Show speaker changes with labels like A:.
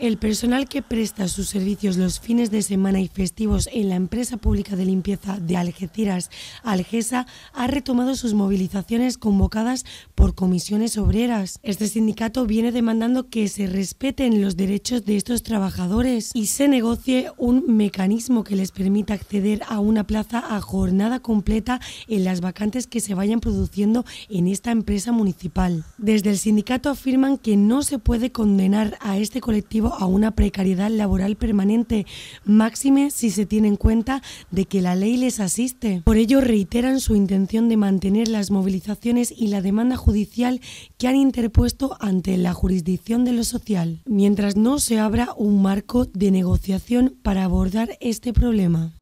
A: El personal que presta sus servicios los fines de semana y festivos en la empresa pública de limpieza de Algeciras, Algesa, ha retomado sus movilizaciones convocadas por comisiones obreras. Este sindicato viene demandando que se respeten los derechos de estos trabajadores y se negocie un mecanismo que les permita acceder a una plaza a jornada completa en las vacantes que se vayan produciendo en esta empresa municipal. Desde el sindicato afirman que no se puede condenar a este colectivo a una precariedad laboral permanente, máxime si se tiene en cuenta de que la ley les asiste. Por ello reiteran su intención de mantener las movilizaciones y la demanda judicial que han interpuesto ante la jurisdicción de lo social, mientras no se abra un marco de negociación para abordar este problema.